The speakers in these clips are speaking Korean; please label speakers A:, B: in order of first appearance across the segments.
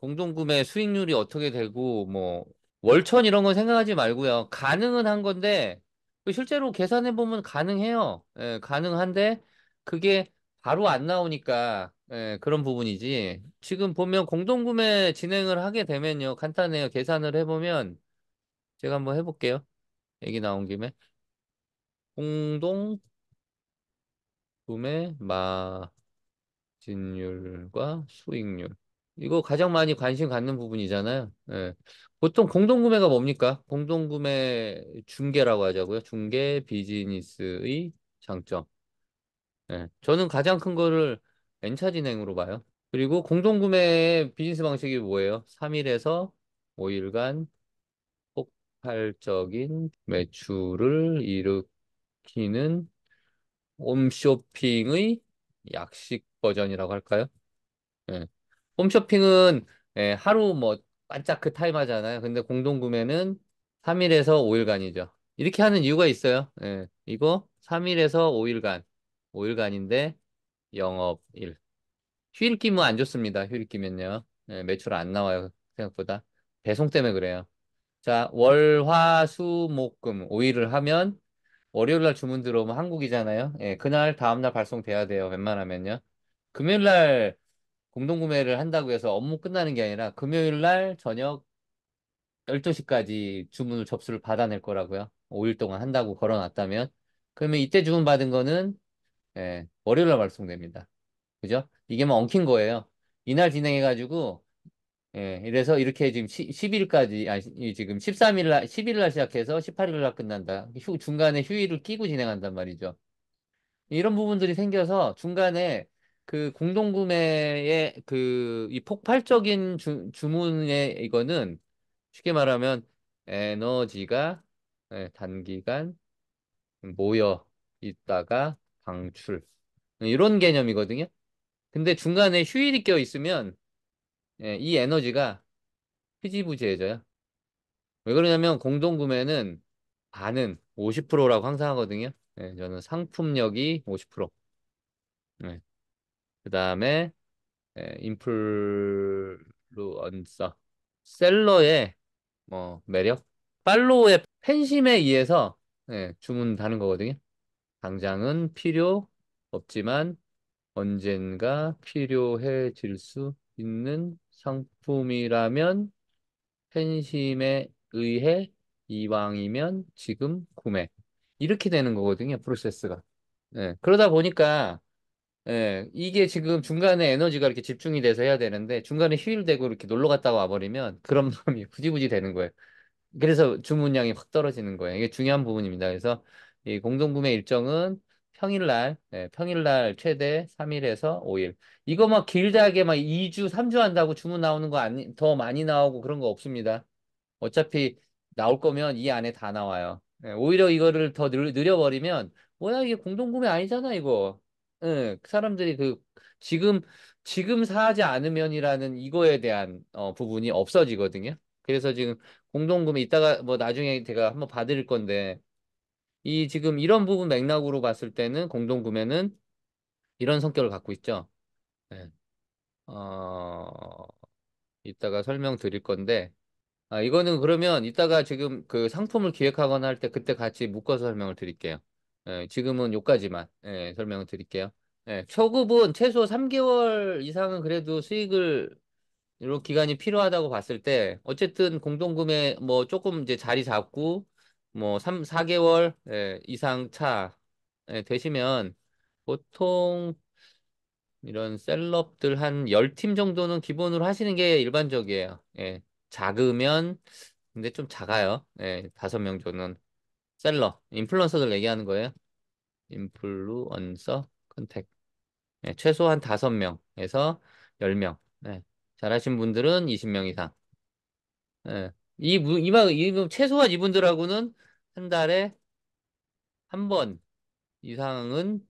A: 공동구매 수익률이 어떻게 되고 뭐 월천 이런 건 생각하지 말고요. 가능은 한 건데 그 실제로 계산해 보면 가능해요. 예, 가능한데 그게 바로 안 나오니까 예, 그런 부분이지. 지금 보면 공동구매 진행을 하게 되면요. 간단해요. 계산을 해보면 제가 한번 해볼게요. 얘기 나온 김에 공동 구매 마진율과 수익률 이거 가장 많이 관심 갖는 부분이잖아요. 예. 보통 공동구매가 뭡니까? 공동구매 중개라고 하자고요. 중개 비즈니스의 장점. 예. 저는 가장 큰 거를 N차진행으로 봐요. 그리고 공동구매의 비즈니스 방식이 뭐예요? 3일에서 5일간 폭발적인 매출을 일으키는 홈쇼핑의 약식 버전이라고 할까요? 예. 홈쇼핑은 예, 하루 뭐 반짝 그 타임 하잖아요. 근데 공동구매는 3일에서 5일간이죠. 이렇게 하는 이유가 있어요. 예, 이거 3일에서 5일간, 5일간인데 영업일. 휴일 끼면 뭐 안 좋습니다. 휴일 끼면요. 예, 매출 안 나와요. 생각보다. 배송 때문에 그래요. 자, 월, 화, 수, 목, 금 5일을 하면 월요일 날 주문 들어오면 한국이잖아요. 예, 그날 다음 날 발송돼야 돼요. 웬만하면요. 금요일 날 공동 구매를 한다고 해서 업무 끝나는 게 아니라 금요일 날 저녁 12시까지 주문을 접수를 받아낼 거라고요. 5일 동안 한다고 걸어놨다면 그러면 이때 주문 받은 거는 예, 월요일 날 발송됩니다. 그죠? 이게 뭐 엉킨 거예요. 이날 진행해가지고 예, 이래서 이렇게 지금 10일까지, 아니, 지금 13일날, 10일날 시작해서 18일날 끝난다. 휴, 중간에 휴일을 끼고 진행한단 말이죠. 이런 부분들이 생겨서 중간에 그 공동구매의 그이 폭발적인 주, 주문에 이거는 쉽게 말하면 에너지가 예, 단기간 모여 있다가 방출 이런 개념이거든요. 근데 중간에 휴일이 껴 있으면 예, 이 에너지가 흐지부지해져요. 왜 그러냐면 공동구매는 반은 50%라고 항상 하거든요. 예, 저는 상품력이 50%. 네. 그 다음에 예, 인플루언서 셀러의 뭐 매력 팔로우의 팬심에 의해서 예, 주문 다는 거거든요. 당장은 필요 없지만 언젠가 필요해질 수 있는 상품이라면 팬심에 의해 이왕이면 지금 구매 이렇게 되는 거거든요. 프로세스가. 예, 그러다 보니까 예, 이게 지금 중간에 에너지가 이렇게 집중이 돼서 해야 되는데 중간에 휴일되고 이렇게 놀러 갔다 와버리면 그런 마음이 부지부지 되는 거예요. 그래서 주문량이 확 떨어지는 거예요. 이게 중요한 부분입니다. 그래서 이 공동구매 일정은 평일날, 예, 평일날 최대 3일에서 5일. 이거 막 길다하게 막 2주, 3주 한다고 주문 나오는 거 아니, 더 많이 나오고 그런 거 없습니다. 어차피 나올 거면 이 안에 다 나와요. 예, 오히려 이거를 더 늘, 느려버리면, 뭐야, 이게 공동구매 아니잖아, 이거. 예, 그 사람들이 그 지금 지금 사지 않으면이라는 이거에 대한 어, 부분이 없어지거든요. 그래서 지금 공동구매 이따가 뭐 나중에 제가 한번 봐드릴 건데 이 지금 이런 부분 맥락으로 봤을 때는 공동구매는 이런 성격을 갖고 있죠. 예. 어, 이따가 설명드릴 건데 아, 이거는 그러면 이따가 지금 그 상품을 기획하거나 할 때 그때 같이 묶어서 설명을 드릴게요. 예, 지금은 요까지만 예, 설명을 드릴게요. 예, 초급은 최소 3개월 이상은 그래도 수익을 요 기간이 필요하다고 봤을 때 어쨌든 공동구매 뭐 조금 이제 자리 잡고 뭐 3, 4개월 예, 이상 차 예, 되시면 보통 이런 셀럽들 한 10팀 정도는 기본으로 하시는 게 일반적이에요. 예, 작으면 근데 좀 작아요. 예, 5명 조는 셀러, 인플루언서들 얘기하는 거예요. 인플루언서 컨택. 네, 최소한 다섯 명에서 열명 네, 잘하신 분들은 이십 명 이상. 네, 이, 이만, 이, 최소한 이분들하고는 한 달에 한 번 이상은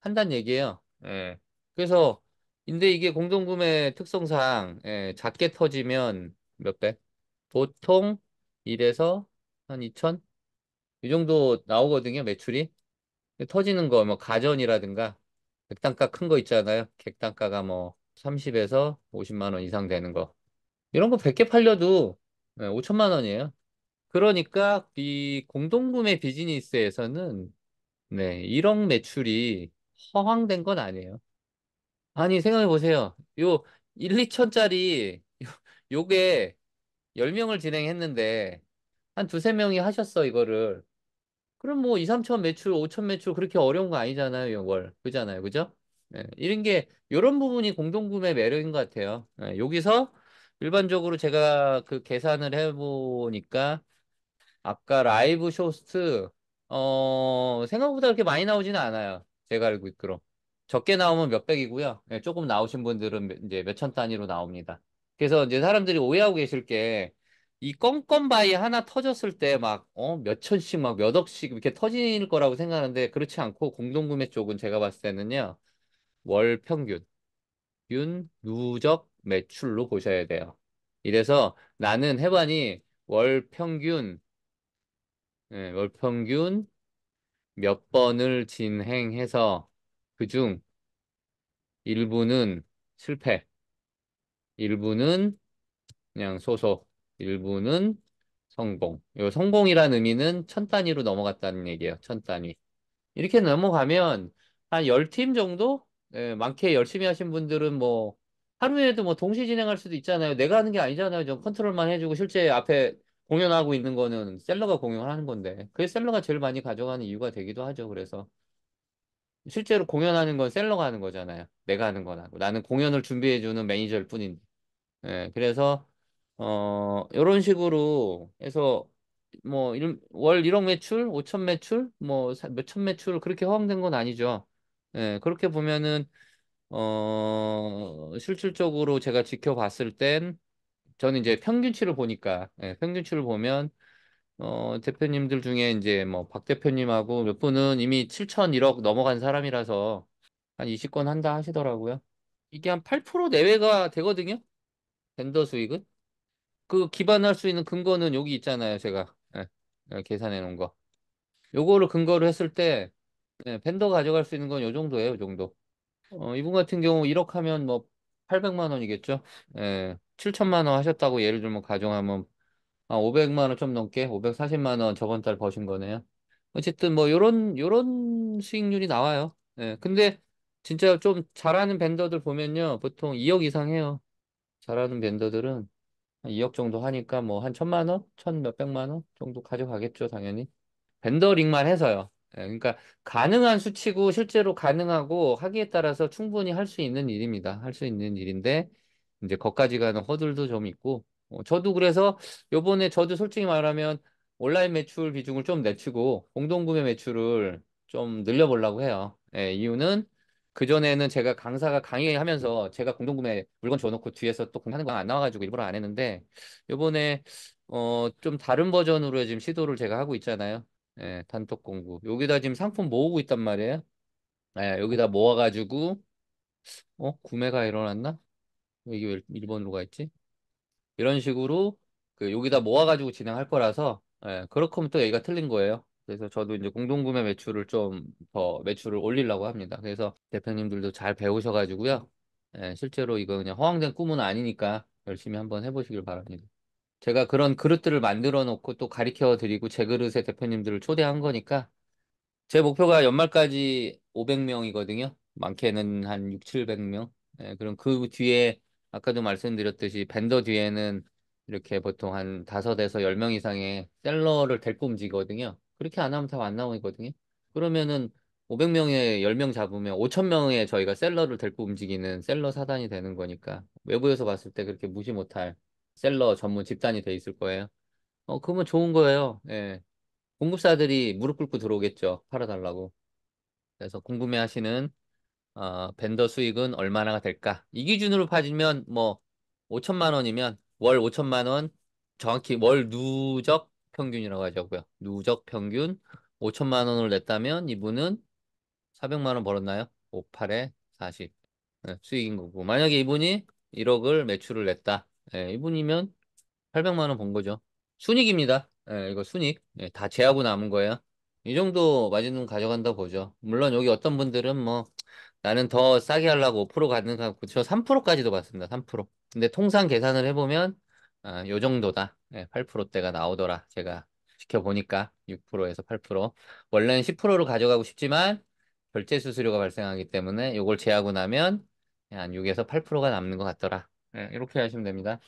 A: 한단 얘기예요. 예. 그래서, 근데 이게 공동구매 특성상, 예, 작게 터지면 몇 배? 보통 1에서 한 2천? 이 정도 나오거든요, 매출이. 터지는 거, 뭐, 가전이라든가, 객단가 큰 거 있잖아요. 객단가가 뭐, 30에서 50만 원 이상 되는 거. 이런 거 100개 팔려도 5천만 원이에요. 그러니까 이 공동구매 비즈니스에서는 네, 1억 매출이 허황된 건 아니에요. 아니, 생각해 보세요. 요 1, 2천짜리 요, 요게 10명을 진행했는데 한 두세 명이 하셨어, 이거를. 그럼 뭐 2, 3천 매출, 5천 매출 그렇게 어려운 거 아니잖아요, 이걸. 그잖아요. 그죠? 예, 이런 게 이런 부분이 공동구매 매력인 것 같아요. 예, 여기서 일반적으로 제가 그 계산을 해보니까 아까 라이브 쇼스트 어 생각보다 그렇게 많이 나오지는 않아요. 제가 알고 있기로 적게 나오면 몇백이고요. 예, 조금 나오신 분들은 이제 몇 천 단위로 나옵니다. 그래서 이제 사람들이 오해하고 계실 게이 껌껌바이 하나 터졌을 때 막 어 몇천씩 막 어, 몇억씩 이렇게 터질 거라고 생각하는데 그렇지 않고 공동구매 쪽은 제가 봤을 때는요 월 평균 윤 누적 매출로 보셔야 돼요 이래서 나는 해반이 월 평균 네, 월 평균 몇 번을 진행해서 그 중 일부는 실패 일부는 그냥 소소 일부는 성공. 요 성공이라는 의미는 천 단위로 넘어갔다는 얘기예요. 천 단위. 이렇게 넘어가면 한 열 팀 정도? 네, 많게 열심히 하신 분들은 뭐 하루에도 뭐 동시 진행할 수도 있잖아요. 내가 하는 게 아니잖아요. 좀 컨트롤만 해주고 실제 앞에 공연하고 있는 거는 셀러가 공연하는 을 건데 그게 셀러가 제일 많이 가져가는 이유가 되기도 하죠. 그래서 실제로 공연하는 건 셀러가 하는 거잖아요. 내가 하는 건하고 나는 공연을 준비해주는 매니저일 뿐인데. 네, 예, 그래서 어, 요런 식으로 해서 뭐월 1억 매출, 5천 매출, 뭐 몇천 매출 그렇게 허황된 건 아니죠. 예, 그렇게 보면은 어, 실질적으로 제가 지켜봤을 땐 저는 이제 평균치를 보니까 예, 평균치를 보면 어, 대표님들 중에 이제 뭐 박 대표님하고 몇 분은 이미 7천 1억 넘어간 사람이라서 한 20건 한다 하시더라고요. 이게 한 8% 내외가 되거든요. 밴더 수익은. 그 기반할 수 있는 근거는 여기 있잖아요. 제가 네, 계산해 놓은 거. 요거를 근거로 했을 때 네, 예, 팬더 가져갈 수 있는 건 요 정도예요. 요 정도. 어, 이분 같은 경우 1억 하면 뭐 800만 원이겠죠. 예, 7천만 원 하셨다고 예를 들면 가정하면 아, 500만 원 좀 넘게 540만 원 저번 달 버신 거네요. 어쨌든 뭐 요런 요런 수익률이 나와요. 예. 근데 진짜 좀 잘하는 벤더들 보면요. 보통 2억 이상 해요. 잘하는 벤더들은 2억 정도 하니까 뭐 한 천만 원, 천 몇백만 원 정도 가져가겠죠, 당연히. 벤더링만 해서요. 예, 그러니까 가능한 수치고 실제로 가능하고 하기에 따라서 충분히 할 수 있는 일입니다. 할 수 있는 일인데 이제 거기까지 가는 허들도 좀 있고 어, 저도 그래서 요번에 저도 솔직히 말하면 온라인 매출 비중을 좀 내치고 공동구매 매출을 좀 늘려보려고 해요. 예, 이유는 그전에는 제가 강사가 강의하면서 제가 공동구매 물건 줘놓고 뒤에서 또 공하는 사거안 나와가지고 일부러 안 했는데 요번에 어 좀 다른 버전으로 지금 시도를 제가 하고 있잖아요. 예, 단톡 공구. 여기다 지금 상품 모으고 있단 말이에요. 예, 여기다 모아가지고 어? 구매가 일어났나? 이게 왜 1번으로 가 있지? 이런 식으로 그 여기다 모아가지고 진행할 거라서 예, 그렇게 하면 또 얘기가 틀린 거예요. 그래서 저도 이제 공동구매 매출을 좀 더 매출을 올리려고 합니다. 그래서 대표님들도 잘 배우셔가지고요. 예, 실제로 이거 그냥 허황된 꿈은 아니니까 열심히 한번 해보시길 바랍니다. 제가 그런 그릇들을 만들어 놓고 또가리켜 드리고 제 그릇에 대표님들을 초대한 거니까 제 목표가 연말까지 500명이거든요. 많게는 한 6, 700명. 예, 그럼 그 뒤에 아까도 말씀드렸듯이 밴더 뒤에는 이렇게 보통 한 5에서 10명 이상의 셀러를 데꿈지거든요 그렇게 안 하면 다 안 나오거든요. 그러면은 500명에 10명 잡으면 5천명의 저희가 셀러를 데리고 움직이는 셀러 사단이 되는 거니까 외부에서 봤을 때 그렇게 무시 못할 셀러 전문 집단이 돼 있을 거예요. 어, 그러면 좋은 거예요. 예. 공급사들이 무릎 꿇고 들어오겠죠. 팔아달라고. 그래서 궁금해 하시는 어, 벤더 수익은 얼마나 될까? 이 기준으로 파지면 뭐 5천만 원이면 월 5천만 원 정확히 월 누적 평균이라고 하자고요. 누적 평균 5천만 원을 냈다면 이분은 400만 원 벌었나요? 5, 8에 40. 네, 수익인 거고. 만약에 이분이 1억을 매출을 냈다. 네, 이분이면 800만 원 번 거죠. 순익입니다. 네, 이거 순익. 네, 다 제하고 남은 거예요. 이 정도 마진은 가져간다 보죠. 물론 여기 어떤 분들은 뭐 나는 더 싸게 하려고 5% 가능하고 저 3%까지도 받습니다 3%. 근데 통상 계산을 해보면 아, 요 정도다. 네, 8%대가 나오더라. 제가 지켜보니까 6%에서 8%. 원래는 10%로 가져가고 싶지만 결제 수수료가 발생하기 때문에 이걸 제하고 나면 한 6에서 8%가 남는 것 같더라. 네, 이렇게 하시면 됩니다.